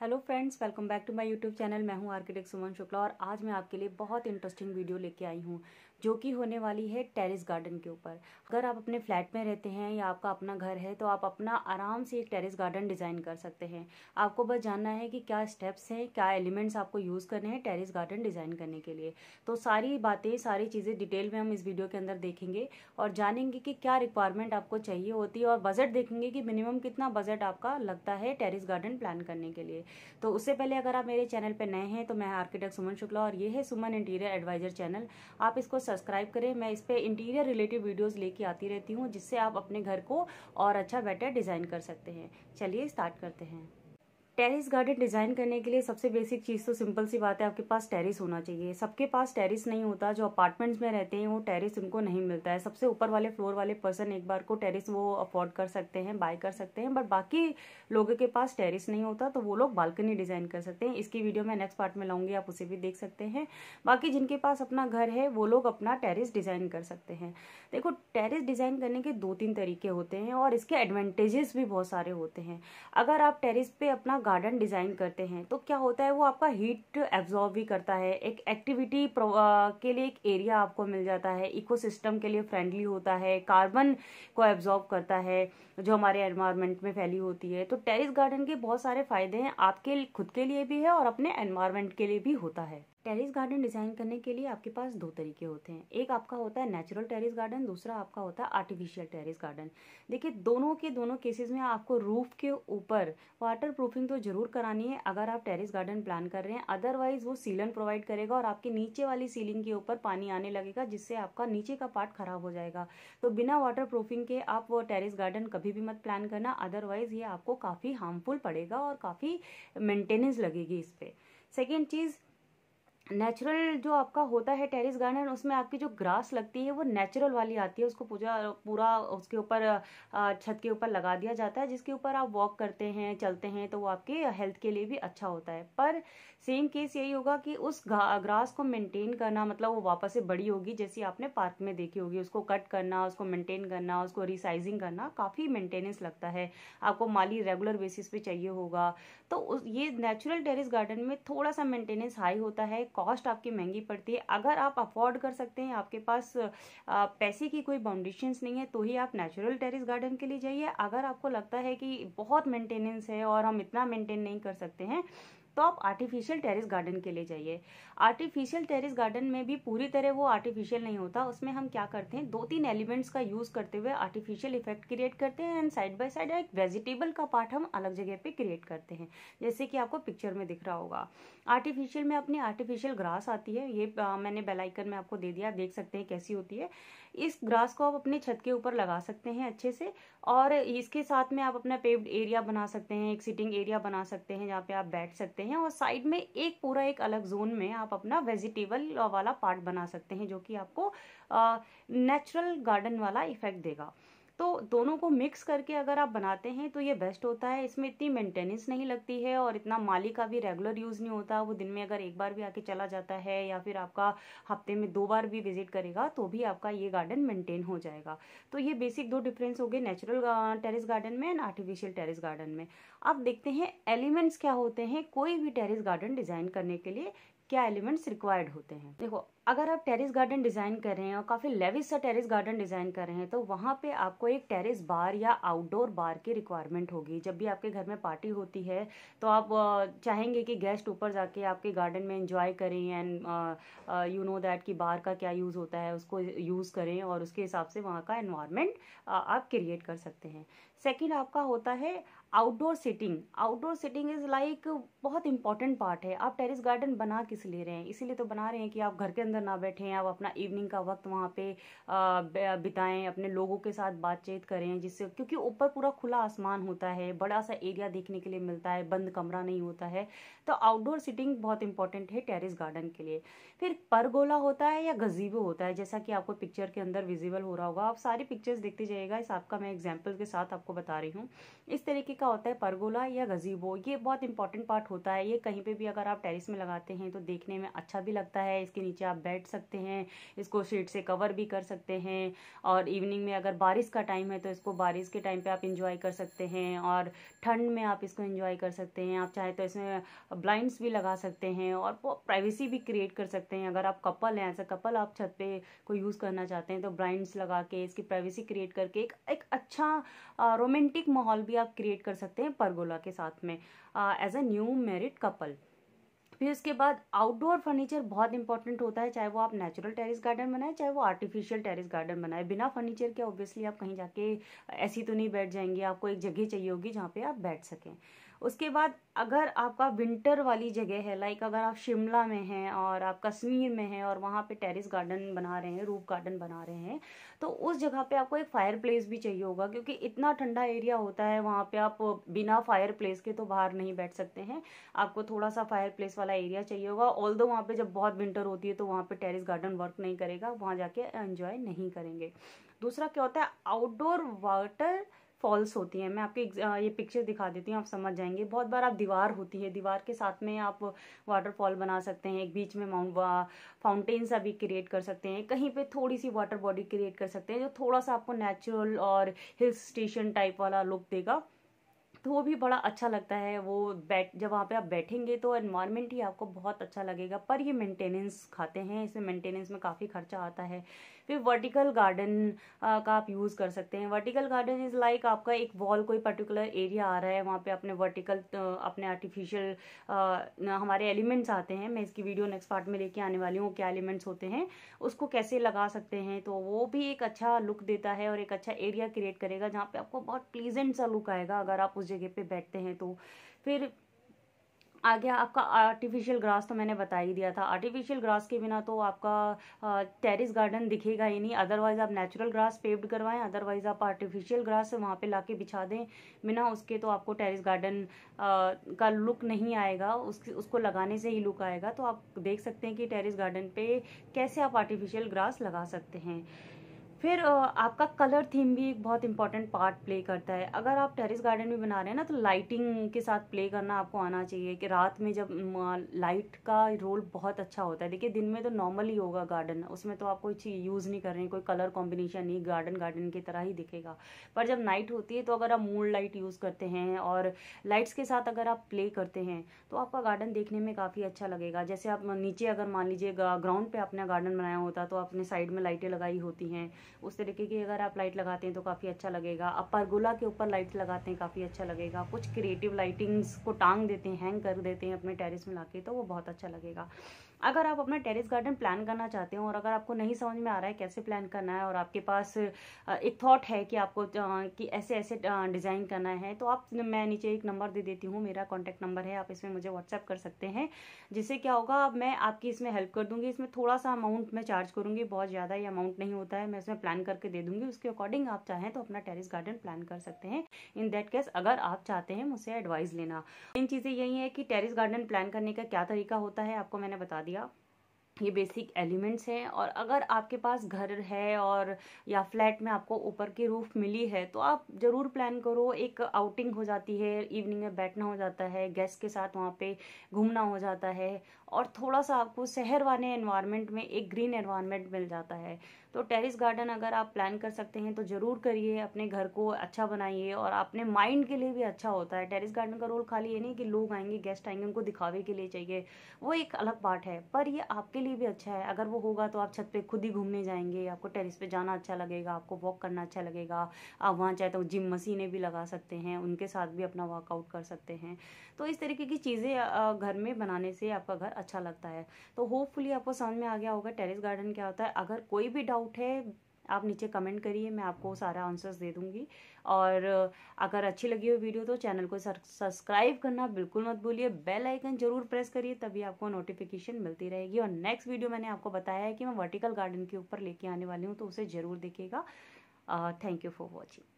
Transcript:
hello friends welcome back to my YouTube channel मैं हूं architect सुमन शुक्ला और आज मैं आपके लिए बहुत इंटरेस्टिंग वीडियो लेके आई हूं जो कि होने वाली है टेरेस गार्डन के ऊपर अगर आप अपने फ्लैट में रहते हैं या आपका अपना घर है तो आप अपना आराम से एक टेरेस गार्डन डिज़ाइन कर सकते हैं आपको बस जानना है कि क्या स्टेप्स हैं क्या एलिमेंट्स आपको यूज़ करने हैं टेरेस गार्डन डिज़ाइन करने के लिए तो सारी बातें सारी चीज़ें डिटेल में हम इस वीडियो के अंदर देखेंगे और जानेंगे कि क्या रिक्वायरमेंट आपको चाहिए होती है और बजट देखेंगे कि मिनिमम कितना बजट आपका लगता है टेरिस गार्डन प्लान करने के लिए तो उससे पहले अगर आप मेरे चैनल पर नए हैं तो मैं हाँ, आर्किटेक्ट सुमन शुक्ला और ये है सुमन इंटीरियर एडवाइजर चैनल आप इसको सब्सक्राइब करें मैं इस पर इंटीरियर रिलेटेड वीडियोज़ लेके आती रहती हूँ जिससे आप अपने घर को और अच्छा बेटर डिज़ाइन कर सकते हैं चलिए स्टार्ट करते हैं टेरिस गार्डन डिज़ाइन करने के लिए सबसे बेसिक चीज़ तो सिंपल सी बात है आपके पास टेरिस होना चाहिए सबके पास टेरिस नहीं होता जो अपार्टमेंट्स में रहते हैं वो टेरिस उनको नहीं मिलता है सबसे ऊपर वाले फ्लोर वाले पर्सन एक बार को टेरिस वो अफोर्ड कर सकते हैं बाय कर सकते हैं बट बाकी लोगों के पास टेरिस नहीं होता तो वो लोग बालकनी डिज़ाइन कर सकते हैं इसकी वीडियो मैं नेक्स्ट पार्ट में लाऊंगी आप उसे भी देख सकते हैं बाकी जिनके पास अपना घर है वो लोग अपना टेरिस डिज़ाइन कर सकते हैं देखो टेरिस डिज़ाइन करने के दो तीन तरीके होते हैं और इसके एडवांटेजेस भी बहुत सारे होते हैं अगर आप टेरिस पे अपना गार्डन डिज़ाइन करते हैं तो क्या होता है वो आपका हीट एब्जॉर्ब भी करता है एक एक्टिविटी के लिए एक एरिया आपको मिल जाता है इकोसिस्टम के लिए फ्रेंडली होता है कार्बन को एब्ज़ॉर्ब करता है जो हमारे एनवायरमेंट में फैली होती है तो टेरिस गार्डन के बहुत सारे फ़ायदे हैं आपके खुद के लिए भी है और अपने एनवायरमेंट के लिए भी होता है टेरिस गार्डन डिज़ाइन करने के लिए आपके पास दो तरीके होते हैं एक आपका होता है नेचुरल टेरिस गार्डन दूसरा आपका होता है आर्टिफिशियल टेरिस गार्डन देखिए दोनों के दोनों केसेस में आपको रूफ के ऊपर वाटर प्रूफिंग तो जरूर करानी है अगर आप टेरिस गार्डन प्लान कर रहे हैं अदरवाइज वो सीलन प्रोवाइड करेगा और आपके नीचे वाली सीलिंग के ऊपर पानी आने लगेगा जिससे आपका नीचे का पार्ट खराब हो जाएगा तो बिना वाटर प्रूफिंग के आप वो टेरिस गार्डन कभी भी मत प्लान करना अदरवाइज ये आपको काफ़ी हार्मफुल पड़ेगा और काफ़ी मेंटेनेंस लगेगी इस पर सेकेंड चीज़ नेचुरल जो आपका होता है टेरिस गार्डन उसमें आपकी जो ग्रास लगती है वो नेचुरल वाली आती है उसको पूजा पूरा उसके ऊपर छत के ऊपर लगा दिया जाता है जिसके ऊपर आप वॉक करते हैं चलते हैं तो वो आपके हेल्थ के लिए भी अच्छा होता है पर सेम केस यही होगा कि उस ग्रास को मेंटेन करना मतलब वो वापस से बड़ी होगी जैसी आपने पार्क में देखी होगी उसको कट करना उसको मेंटेन करना उसको रिसाइजिंग करना काफ़ी मेंटेनेंस लगता है आपको माली रेगुलर बेसिस पे चाहिए होगा तो ये नेचुरल टेरिस गार्डन में थोड़ा सा मेंटेनेंस हाई होता है कॉस्ट आपकी महंगी पड़ती है अगर आप अफोर्ड कर सकते हैं आपके पास पैसे की कोई बाउंडेशंस नहीं है तो ही आप नेचुरल टेरिस गार्डन के लिए जाइए अगर आपको लगता है कि बहुत मेंटेनेंस है और हम इतना मेंटेन नहीं कर सकते हैं तो आप आर्टिफिशियल टेरिस गार्डन के लिए जाइए आर्टिफिशियल टेरिस गार्डन में भी पूरी तरह वो आर्टिफिशियल नहीं होता उसमें हम क्या करते हैं दो तीन एलिमेंट्स का यूज करते हुए आर्टिफिशियल इफेक्ट क्रिएट करते हैं एंड साइड बाय साइड एक वेजिटेबल का पार्ट हम अलग जगह पे क्रिएट करते हैं जैसे कि आपको पिक्चर में दिख रहा होगा आर्टिफिशियल में अपनी आर्टिफिशियल ग्रास आती है ये आ, मैंने बेलाइकन में आपको दे दिया आप देख सकते हैं कैसी होती है इस ग्रास को आप अपने छत के ऊपर लगा सकते हैं अच्छे से और इसके साथ में आप अपना पेव्ड एरिया बना सकते हैं एक सिटिंग एरिया बना सकते हैं जहाँ पे आप बैठ सकते हैं और साइड में एक पूरा एक अलग जोन में आप अपना वेजिटेबल वाला पार्ट बना सकते हैं जो कि आपको नेचुरल गार्डन वाला इफेक्ट देगा तो दोनों को मिक्स करके अगर आप बनाते हैं तो ये बेस्ट होता है इसमें इतनी मेंटेनेंस नहीं लगती है और इतना माली का भी रेगुलर यूज़ नहीं होता वो दिन में अगर एक बार भी आके चला जाता है या फिर आपका हफ्ते में दो बार भी विजिट करेगा तो भी आपका ये गार्डन मेंटेन हो जाएगा तो ये बेसिक दो डिफरेंस हो गए नेचुरल टेरिस गार्डन में एंड आर्टिफिशियल टेरिस गार्डन में अब देखते हैं एलिमेंट्स क्या होते हैं कोई भी टेरिस गार्डन डिज़ाइन करने के लिए क्या एलिमेंट्स रिक्वायर्ड होते हैं देखो अगर आप टेरेस गार्डन डिज़ाइन कर रहे हैं और काफ़ी लेविस सा टेरेस गार्डन डिज़ाइन कर रहे हैं तो वहाँ पे आपको एक टेरेस बार या आउटडोर बार की रिक्वायरमेंट होगी जब भी आपके घर में पार्टी होती है तो आप चाहेंगे कि गेस्ट ऊपर जाके आपके गार्डन में इंजॉय करें एंड यू नो दैट कि बार का क्या यूज़ होता है उसको यूज़ करें और उसके हिसाब से वहाँ का इन्वायरमेंट आप क्रिएट कर सकते हैं सेकेंड आपका होता है outdoor sitting outdoor sitting is like बहुत इंपॉर्टेंट पार्ट है आप टेरिस गार्डन बना किस ले रहे हैं इसीलिए तो बना रहे हैं कि आप घर के अंदर अंदर ना बैठें आप अपना इवनिंग का वक्त वहाँ पे बिताएं अपने लोगों के साथ बातचीत करें जिससे क्योंकि ऊपर पूरा खुला आसमान होता है बड़ा सा एरिया देखने के लिए मिलता है बंद कमरा नहीं होता है तो आउटडोर सिटिंग बहुत इंपॉर्टेंट है टेरिस गार्डन के लिए फिर परगोला होता है या गजीबो होता है जैसा कि आपको पिक्चर के अंदर विजिबल हो रहा होगा आप सारी पिक्चर्स देखते जाइएगा इस आपका मैं एग्जाम्पल के साथ आपको बता रही हूँ इस तरीके का होता है परगोला या गजीबो ये बहुत इंपॉर्टेंट पार्ट होता है ये कहीं पे भी अगर आप टेरिस में लगाते हैं तो देखने में अच्छा भी लगता है इसके नीचे आप बैठ सकते हैं इसको शीट से कवर भी कर सकते हैं और इवनिंग में अगर बारिश का टाइम है तो इसको बारिश के टाइम पे आप इंजॉय कर सकते हैं और ठंड में आप इसको इंजॉय कर सकते हैं आप चाहे तो इसमें ब्लाइंड्स भी लगा सकते हैं और प्राइवेसी भी क्रिएट कर सकते हैं अगर आप कपल हैं एज अ कपल आप छत पे को यूज़ करना चाहते हैं तो ब्लाइंड्स लगा के इसकी प्राइवेसी क्रिएट करके एक एक अच्छा रोमांटिक माहौल भी आप क्रिएट कर सकते हैं परगोला के साथ में as a new married couple फिर उसके बाद आउटडोर फर्नीचर बहुत इंपॉर्टेंट होता है चाहे वो आप नेचुरल टेरेस गार्डन बनाए चाहे वो आर्टिफिशियल टेरेस गार्डन बनाए बिना फर्नीचर के ऑब्वियसली आप कहीं जाके ऐसी तो नहीं बैठ जाएंगे आपको एक जगह चाहिए होगी जहाँ पे आप बैठ सकें उसके बाद अगर आपका विंटर वाली जगह है लाइक अगर आप शिमला में हैं और आप कश्मीर में हैं और वहाँ पे टेरेस गार्डन बना रहे हैं रूप गार्डन बना रहे हैं तो उस जगह पे आपको एक फायर प्लेस भी चाहिए होगा क्योंकि इतना ठंडा एरिया होता है वहाँ पे आप बिना फायर प्लेस के तो बाहर नहीं बैठ सकते हैं आपको थोड़ा सा फायर प्लेस वाला एरिया चाहिए होगा ऑल दो वहाँ पर जब बहुत विंटर होती है तो वहाँ पर टेरिस गार्डन वर्क नहीं करेगा वहाँ जाके एन्जॉय नहीं करेंगे दूसरा क्या होता है आउटडोर वाटर फॉल्स होती हैं मैं आपके ये पिक्चर दिखा देती हूँ आप समझ जाएंगे बहुत बार आप दीवार होती है दीवार के साथ में आप वाटरफॉल बना सकते हैं एक बीच में माउंट फाउंटेन सा भी क्रिएट कर सकते हैं कहीं पे थोड़ी सी वाटर बॉडी क्रिएट कर सकते हैं जो थोड़ा सा आपको नेचुरल और हिल स्टेशन टाइप वाला लुक देगा तो वो भी बड़ा अच्छा लगता है वो बैठ जब वहाँ पे आप बैठेंगे तो एनवायरनमेंट ही आपको बहुत अच्छा लगेगा पर ये मेंटेनेंस खाते हैं इसमें मेंटेनेंस में काफ़ी खर्चा आता है फिर वर्टिकल गार्डन का आप यूज़ कर सकते हैं वर्टिकल गार्डन इज़ लाइक आपका एक वॉल कोई पर्टिकुलर एरिया आ रहा है वहाँ पे अपने वर्टिकल अपने आर्टिफिशियल हमारे एलिमेंट्स आते हैं मैं इसकी वीडियो नेक्स्ट पार्ट में लेके आने वाली हूँ क्या एलिमेंट्स होते हैं उसको कैसे लगा सकते हैं तो वो भी एक अच्छा लुक देता है और एक अच्छा एरिया क्रिएट करेगा जहाँ पे आपको बहुत प्लीजेंट सा लुक आएगा अगर आप उस जगह पे बैठते हैं तो फिर आ गया आपका आर्टिफिशियल ग्रास तो मैंने बता ही दिया था आर्टिफिशियल ग्रास के बिना तो आपका टेरिस गार्डन दिखेगा ही नहीं अदरवाइज़ आप नेचुरल ग्रास पेव्ड करवाएं अदरवाइज़ आप आर्टिफिशियल ग्रास वहाँ पे लाके बिछा दें बिना उसके तो आपको टेरिस गार्डन का लुक नहीं आएगा उस उसको लगाने से ही लुक आएगा तो आप देख सकते हैं कि टेरिस गार्डन पे कैसे आप आर्टिफिशियल ग्रास लगा सकते हैं फिर आपका कलर थीम भी एक बहुत इंपॉर्टेंट पार्ट प्ले करता है अगर आप टेरेस गार्डन भी बना रहे हैं ना तो लाइटिंग के साथ प्ले करना आपको आना चाहिए कि रात में जब लाइट का रोल बहुत अच्छा होता है देखिए दिन में तो नॉर्मल ही होगा गार्डन उसमें तो आप कोई चीज़ यूज़ नहीं कर रहे हैं कोई कलर कॉम्बिनेशन नहीं गार्डन गार्डन की तरह ही दिखेगा पर जब नाइट होती है तो अगर आप मूड लाइट यूज़ करते हैं और लाइट्स के साथ अगर आप प्ले करते हैं तो आपका गार्डन देखने में काफ़ी अच्छा लगेगा जैसे आप नीचे अगर मान लीजिए ग्राउंड पर आपने गार्डन बनाया होता तो आपने साइड में लाइटें लगाई होती हैं उस तरीके की अगर आप लाइट लगाते हैं तो काफ़ी अच्छा लगेगा आप परगोला के ऊपर लाइट लगाते हैं काफ़ी अच्छा लगेगा कुछ क्रिएटिव लाइटिंग्स को टांग देते हैं हैंग कर देते हैं अपने टेरिस में ला तो वो बहुत अच्छा लगेगा अगर आप अपना टेरेस गार्डन प्लान करना चाहते हो और अगर आपको नहीं समझ में आ रहा है कैसे प्लान करना है और आपके पास एक थॉट है कि आपको कि ऐसे ऐसे डिज़ाइन करना है तो आप मैं नीचे एक नंबर दे देती हूँ मेरा कॉन्टैक्ट नंबर है आप इसमें मुझे व्हाट्सअप कर सकते हैं जिससे क्या होगा अब मैं आपकी इसमें हेल्प कर दूंगी इसमें थोड़ा सा अमाउंट मैं चार्ज करूँगी बहुत ज़्यादा ये अमाउंट नहीं होता है मैं इसमें प्लान करके दे दूँगी उसके अकॉर्डिंग आप चाहें तो अपना टेरिस गार्डन प्लान कर सकते हैं इन दैट केस अगर आप चाहते हैं मुझसे एडवाइस लेना इन चीज़ें यही है कि टेरिस गार्डन प्लान करने का क्या तरीका होता है आपको मैंने बता दिया ये बेसिक एलिमेंट्स हैं और अगर आपके पास घर है और या फ्लैट में आपको ऊपर की रूफ मिली है तो आप ज़रूर प्लान करो एक आउटिंग हो जाती है इवनिंग में बैठना हो जाता है गेस्ट के साथ वहाँ पे घूमना हो जाता है और थोड़ा सा आपको शहर वाले एनवायरनमेंट में एक ग्रीन एनवायरनमेंट मिल जाता है तो टेरिस गार्डन अगर आप प्लान कर सकते हैं तो ज़रूर करिए अपने घर को अच्छा बनाइए और अपने माइंड के लिए भी अच्छा होता है टेरिस गार्डन का रोल खाली ये नहीं कि लोग आएंगे गेस्ट आएंगे उनको दिखावे के लिए चाहिए वो एक अलग पार्ट है पर ये आपके लिए भी अच्छा है अगर वो होगा तो आप छत पर खुद ही घूमने जाएंगे आपको टेरिस पर जाना अच्छा लगेगा आपको वॉक करना अच्छा लगेगा आप वहाँ चाहे तो जिम मशीनें भी लगा सकते हैं उनके साथ भी अपना वर्कआउट कर सकते हैं तो इस तरीके की चीज़ें घर में बनाने से आपका घर अच्छा लगता है तो होपफुली आपको समझ में आ गया होगा टेरिस गार्डन क्या होता है अगर कोई भी डाउट डाउट है आप नीचे कमेंट करिए मैं आपको सारा आंसर्स दे दूंगी और अगर अच्छी लगी हो वीडियो तो चैनल को सब्सक्राइब करना बिल्कुल मत भूलिए बेल आइकन जरूर प्रेस करिए तभी आपको नोटिफिकेशन मिलती रहेगी और नेक्स्ट वीडियो मैंने आपको बताया है कि मैं वर्टिकल गार्डन के ऊपर लेके आने वाली हूँ तो उसे ज़रूर देखिएगा थैंक यू फॉर वॉचिंग